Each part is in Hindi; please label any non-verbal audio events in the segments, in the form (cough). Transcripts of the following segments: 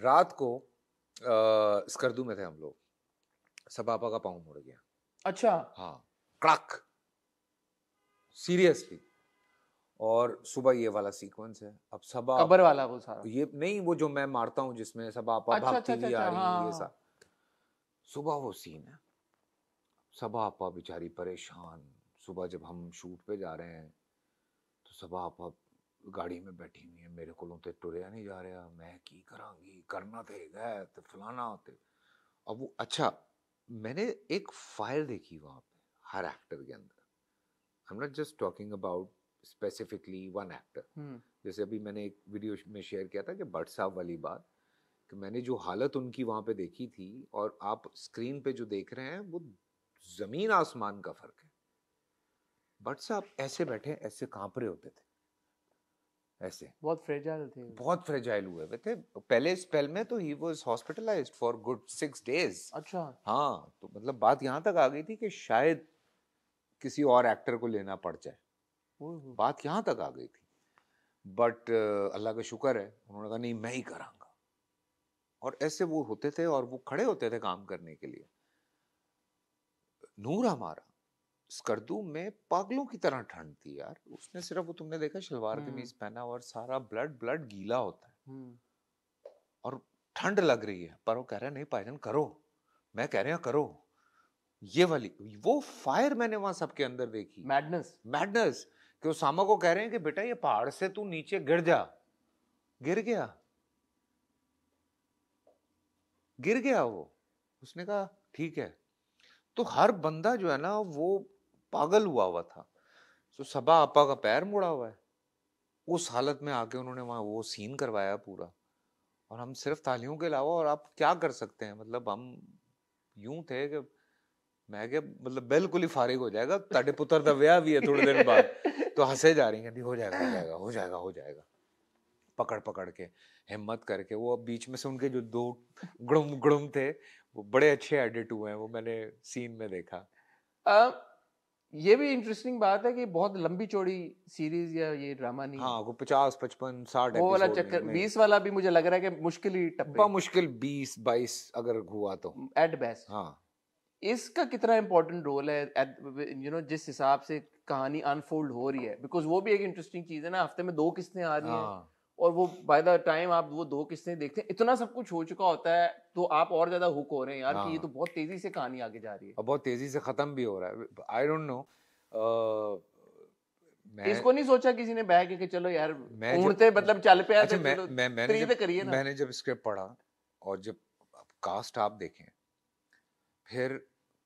रात को स्कर्दू में थे हम लोग सपापा का पाँव मुड़ गया अच्छा हाँ क्रक सीरियसली और सुबह ये वाला सीक्वेंस है अब सब कबर वाला वो सारा ये नहीं वो जो मैं मारता हूँ जिसमें सब आपा अच्छा, अच्छा भागती अच्छा, आ रही हाँ। ये सब सुबह वो सीन है सब आपा बेचारी परेशान सुबह जब हम शूट पे जा रहे हैं तो सब आपा गाड़ी में बैठी हुई है मेरे को ਤੇ नहीं जा रहा मैं ਮੈਂ ਕੀ ਕਰਾਂਗੀ ਕਰਨਾ ਤੇ ਹੈਗਾ ਤੇ ਫਲਾਣਾ अब वो अच्छा मैंने एक फाइल देखी वहाँ पे हर एक्टर के अंदर I am not just talking about specifically one actor जैसे अभी मैंने एक वीडियो में शेयर किया था कि भट्ट साहब वाली बात कि मैंने जो हालत उनकी वहाँ पे देखी थी और आप स्क्रीन पे जो देख रहे हैं वो ज़मीन आसमान का फ़र्क है भट्ट साहब ऐसे बैठे ऐसे कांप रहे होते थे ऐसे बहुत फ्रेजाइल थे बहुत फ्रेजाइल हुए हुए थे पहले स्पेल में तो he was hospitalised for good six days अच्छा हाँ तो मतलब बात यहाँ तक आ गई थी कि शायद किसी और एक्टर को लेना पड़ जाए बात यहाँ तक आ गई थी बट uh, अल्लाह का शुक्र है उन्होंने कहा नहीं मैं ही कराऊंगा और ऐसे वो होते थे और वो खड़े होते थे काम करने के लिए नूर हमारा स्कर्दू में पागलों की तरह ठंड थी यार उसने सिर्फ वो तुमने देखा शलवार हम्म। कमीज पहना और सारा ब्लड ब्लड गीला होता है हम्म। और ठंड लग रही है पर वो कह रहे हैं नहीं भाईजान करो मैं कह रहा करो ये वाली वो फायर मैंने वहां सबके अंदर देखी मैडनेस मैडनेस कि सामा को कह रहे हैं कि बेटा ये पहाड़ से तू नीचे गिर जा गिर गया गिर गया वो उसने कहा ठीक है तो हर बंदा जो है ना वो पागल हुआ हुआ था तो सबा आपा का पैर मुड़ा हुआ है उस हालत में आके उन्होंने वहाँ वो सीन करवाया पूरा और हम सिर्फ तालियों के अलावा और आप क्या कर सकते हैं मतलब हम यूं थे कि मैं क्या मतलब बिल्कुल ही फारिग हो जाएगा ताडे पुत्र का ब्याह भी है थोड़ी देर बाद तो हंसे जा रही कहती हो जाएगा हो जाएगा हो जाएगा हो जाएगा पकड़ पकड़ के हिम्मत करके वो अब बीच में से उनके जो दो गुड़ुम गुड़ुम थे वो बड़े अच्छे एडिट हुए हैं वो मैंने सीन में देखा आ, ये भी इंटरेस्टिंग बात है कि बहुत लंबी चौड़ी सीरीज या ये ड्रामा नहीं हाँ, वो पचास पचपन साठ वो वाला चक्कर बीस वाला भी मुझे लग रहा है कि मुश्किल ही टप्पा मुश्किल बीस बाईस अगर हुआ तो एट बेस्ट हाँ इसका कितना इम्पोर्टेंट रोल है यू नो जिस हिसाब से कहानी अनफोल्ड हो रही है बिकॉज वो भी एक इंटरेस्टिंग चीज है ना हफ्ते में दो किस्तें आ रही हैं हाँ। और वो बाय द टाइम आप वो दो किस्तें देखते हैं इतना सब कुछ हो चुका होता है तो आप और ज्यादा हुक हो रहे हैं यार हाँ। कि ये हाँ। तो बहुत तेजी से कहानी आगे जा रही है और बहुत तेजी से खत्म भी हो रहा है आई डोंट नो मैं इसको नहीं सोचा किसी ने बह के कि चलो यार उड़ते मतलब चल पे अच्छा, तो मैं, मैं, तो मैं, मैंने जब, करिए मैंने जब स्क्रिप्ट पढ़ा और जब कास्ट आप देखें फिर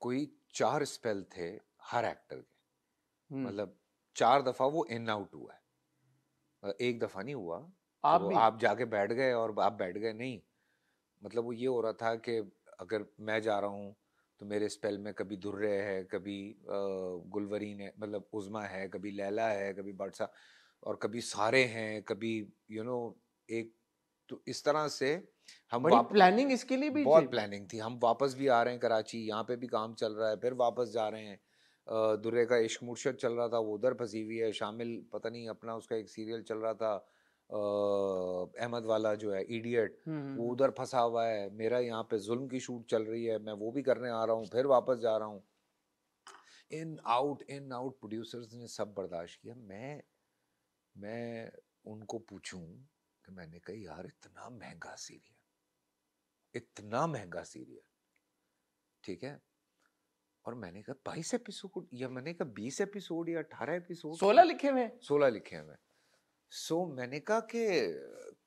कोई चार स्पेल थे हर एक्टर के हम्म। मतलब चार दफा वो इन आउट हुआ है एक दफा नहीं हुआ तो आप तो भी? आप जाके बैठ गए और आप बैठ गए नहीं मतलब वो ये हो रहा था कि अगर मैं जा रहा हूँ तो मेरे स्पेल में कभी धुर्रे है कभी गुलवरीन है मतलब उज़मा है कभी लैला है कभी बादशाह और कभी सारे हैं कभी यू you नो know, एक तो इस तरह से हम बड़ी प्लानिंग इसके लिए भी बहुत प्लानिंग थी हम वापस भी आ रहे हैं कराची यहाँ पे भी काम चल रहा है फिर वापस जा रहे हैं दुर्रे का इश्क मुर्शद चल रहा था वो उधर फंसी हुई है शामिल पता नहीं अपना उसका एक सीरियल चल रहा था अहमद वाला जो है इडियट हम्म, हम्म, वो हम्म। उधर फंसा हुआ है मेरा यहाँ पे जुल्म की शूट चल रही है मैं वो भी करने आ रहा हूँ फिर वापस जा रहा हूँ in out in out producers ने सब बर्दाश्त किया मैं मैं उनको पूछूं कि मैंने कहा यार इतना महंगा सीरियल इतना महंगा सीरियल ठीक है और मैंने कहा बाईस एपिसोड या मैंने कहा बीस एपिसोड या अठारह एपिसोड सोलह लिखे हुए सोलह लिखे हुए सो so, मैंने कहा कि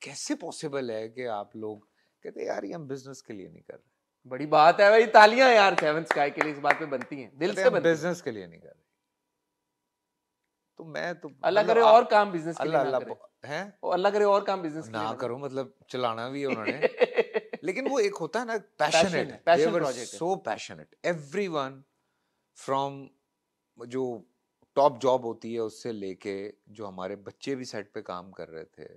कैसे पॉसिबल है कि आप लोग कहते यार ये हम बिजनेस के लिए नहीं कर रहे बड़ी बात है भाई तालियां यार सेवन स्काई के लिए इस बात पे बनती हैं दिल से बिजनेस के लिए नहीं कर रहे तो मैं तो मतलब अल्लाह करे और काम बिजनेस के लिए अल्लाह हैं और अल्लाह करे और काम बिजनेस ना करो मतलब चलाना भी है उन्होंने (laughs) लेकिन वो एक होता है ना passionate passion project so passionate everyone from जो टॉप जॉब होती है उससे लेके जो हमारे बच्चे भी सेट पे काम कर रहे थे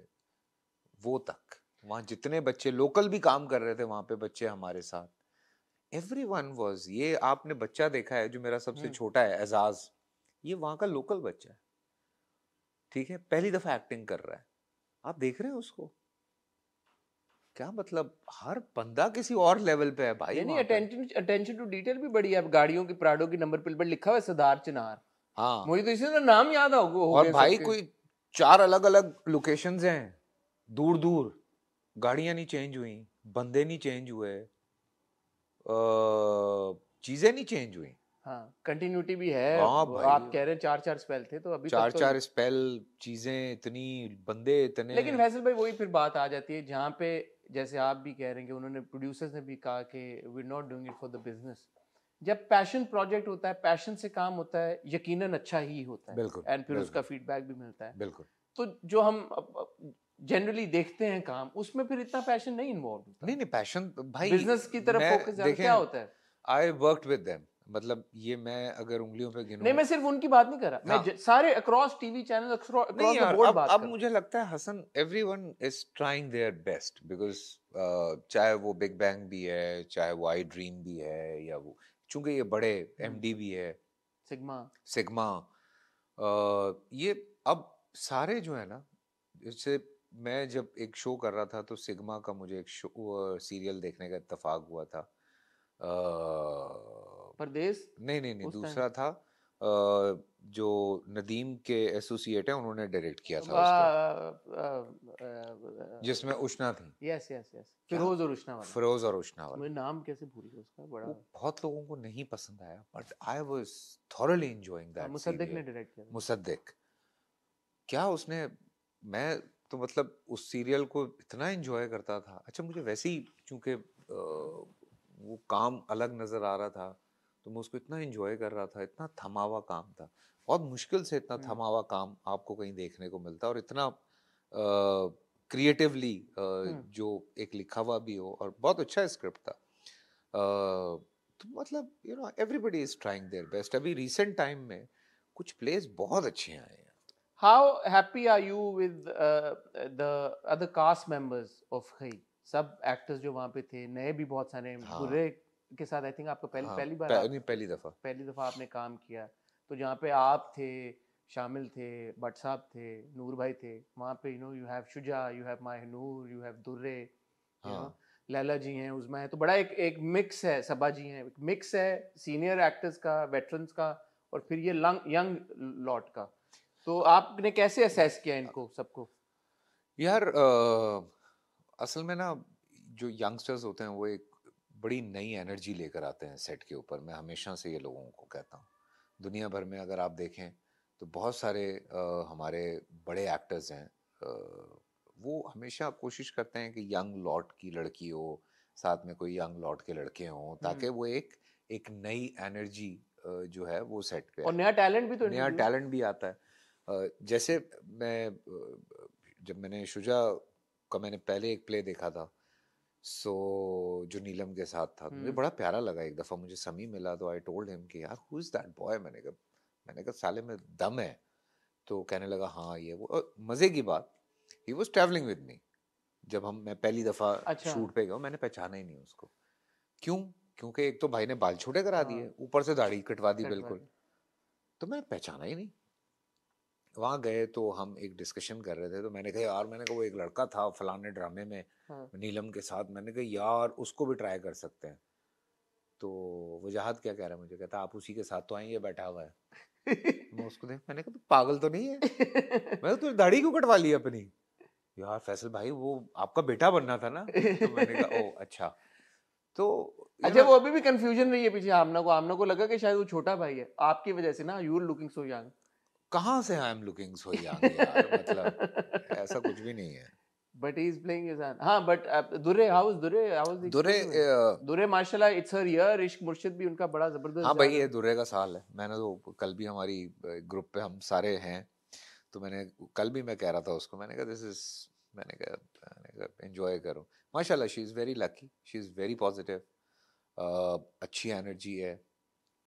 वो तक वहाँ जितने बच्चे लोकल भी काम कर रहे थे वहाँ पे बच्चे हमारे साथ एवरी वन वॉज ये आपने बच्चा देखा है जो मेरा सबसे हम्म। छोटा है एजाज ये वहाँ का लोकल बच्चा है ठीक है पहली दफ़ा एक्टिंग कर रहा है आप देख रहे हैं उसको क्या मतलब हर बंदा किसी और लेवल पे है भाई यानी अटेंशन अटेंशन टू डिटेल भी बड़ी है गाड़ियों की प्राडो की नंबर प्लेट पर लिखा हुआ है सिद्धार्थ चिनार हाँ मुझे तो इसी नाम याद होगा और भाई कोई चार अलग अलग लोकेशन हैं दूर दूर गाड़ियां नहीं चेंज हुई बंदे नहीं चेंज हुए चीजें नहीं चेंज हुई हाँ कंटिन्यूटी भी है आप कह रहे चार चार स्पेल थे तो अभी चार तो चार स्पेल चीजें इतनी बंदे इतने लेकिन फैसल भाई वही फिर बात आ जाती है जहाँ पे जैसे आप भी कह रहे हैं कि उन्होंने प्रोड्यूसर्स ने भी कहा कि we not doing it for the business जब पैशन प्रोजेक्ट होता है पैशन से काम होता है यकीनन अच्छा ही होता है बिल्कुल एंड फिर उसका फीडबैक भी मिलता है बिल्कुल तो जो हम जनरली देखते हैं काम उसमें फिर इतना पैशन नहीं इन्वॉल्व होता नहीं नहीं पैशन तो भाई बिजनेस की तरफ फोकस क्या होता है आई वर्क विद देम मतलब ये मैं अगर उंगलियों पे गिनूं नहीं मैं सिर्फ उनकी बात नहीं कर रहा हाँ। मैं सारे across TV channel across the board बात अब मुझे लगता है Hasan everyone is trying their best because चाहे वो बिग बैंग भी है चाहे वो आई ड्रीम भी है या वो चूंकि ये बड़े एम हम्म। भी है सिग्मा सिग्मा ये अब सारे जो है ना जैसे मैं जब एक शो कर रहा था तो सिग्मा का मुझे एक शो सीरियल देखने का इतफाक हुआ था आ, परदेश नहीं नहीं नहीं दूसरा था जो नदीम के एसोसिएट है उन्होंने डायरेक्ट किया था जिसमें उष्णा थी यस यस यस फिरोज और उष्णा वाला फिरोज और उष्णा वाला मेरा नाम कैसे भूल गया उसका बड़ा बहुत लोगों को नहीं पसंद आया but I was thoroughly enjoying that Musaddiq ने डायरेक्ट किया मुसद्दिक क्या उसने मैं तो मतलब उस सीरियल को इतना एंजॉय करता था अच्छा मुझे वैसे ही चूंकि वो काम अलग नजर आ रहा था तो मैं उसको इतना इन्जॉय कर रहा था इतना थमा हुआ काम था बहुत मुश्किल से इतना हम्म। थमा हुआ काम आपको कहीं देखने को मिलता और इतना क्रिएटिवली हम्म। जो एक लिखा हुआ भी हो और बहुत अच्छा स्क्रिप्ट था तो मतलब you know everybody is trying their best अभी रिसेंट टाइम में कुछ प्लेस बहुत अच्छे आए हैं how happy are you with the other cast members of Khaie सब एक्टर्स जो वहाँ पे थे नए भी बहुत सारे हाँ. बुरे के साथ आई थिंक आपका पहली हाँ, पहली बार पह, नहीं पहली दफ़ा पहली दफ़ा आपने काम किया तो जहाँ पे आप थे शामिल थे भट साहब थे नूर भाई थे वहाँ पे you know you have Shuja you have Mah Noor you have Durre Laila ji हैं उजमा है तो बड़ा एक एक मिक्स है सबा जी हैं मिक्स है सीनियर एक्टर्स का वेटरन्स का और फिर ये लंग यंग लॉट का तो आपने कैसे असेस किया इनको सबको यार आ, असल में ना जो यंगस्टर्स होते हैं वो एक बड़ी नई एनर्जी लेकर आते हैं सेट के ऊपर मैं हमेशा से ये लोगों को कहता हूँ दुनिया भर में अगर आप देखें तो बहुत सारे आ, हमारे बड़े एक्टर्स हैं आ, वो हमेशा कोशिश करते हैं कि यंग लॉट की लड़की हो साथ में कोई यंग लॉट के लड़के हों हम्म। ताकि वो एक एक नई एनर्जी जो है वो सेट पे और नया टैलेंट भी तो नया टैलेंट भी आता है जैसे मैं जब मैंने शुजा का मैंने पहले एक प्ले देखा था सो so, जो नीलम के साथ था तो मुझे बड़ा प्यारा लगा एक दफ़ा मुझे समी मिला तो आई टोल्ड हिम कि यार हु इज़ दैट बॉय मैंने कहा मैंने कहा साले में दम है तो कहने लगा हाँ ये वो मज़े की बात ही वॉज ट्रेवलिंग विद मी जब हम मैं पहली दफ़ा अच्छा। शूट पे गया मैंने पहचाना ही नहीं उसको क्यों क्योंकि एक तो भाई ने बाल छोटे करा हाँ। दिए ऊपर से दाढ़ी कटवा दी बिल्कुल तो मैंने पहचाना ही नहीं वहाँ गए तो हम एक डिस्कशन कर रहे थे तो मैंने कहा यार मैंने कहा वो एक लड़का था फलाने ड्रामे में हाँ। नीलम के साथ मैंने कहा यार उसको भी ट्राई कर सकते हैं तो वजाहत क्या कह रहा है मुझे कहता आप उसी के साथ तो आएंगे बैठा हुआ है मैं उसको देख मैंने कहा तो पागल तो नहीं है (laughs) मैंने तुझे दाढ़ी क्यों कटवा ली अपनी यार फैसल भाई वो आपका बेटा बनना था ना तो मैंने कहा ओ अच्छा तो अच्छा वो अभी भी कंफ्यूजन रही है पीछे आमना को आमना को लगा कि शायद वो छोटा भाई है आपकी वजह से ना you are looking so young कहाँ से I am looking so young मतलब ऐसा कुछ भी नहीं है but he's playing his hand. हाँ, but uh, Dure, how is Dure? How is the Dure? Uh, Dure, mashallah, it's her year. इश्क मुर्शिद भी उनका बड़ा जबरदस्त. हाँ भाई ये Dure का साल है. मैंने तो कल भी हमारी ग्रुप uh, पे हम सारे हैं. तो मैंने कल भी मैं कह रहा था उसको मैंने कहा दिस इज मैंने कहा मैंने कहा एंजॉय करो माशाल्लाह she is very lucky she is very positive अच्छी एनर्जी है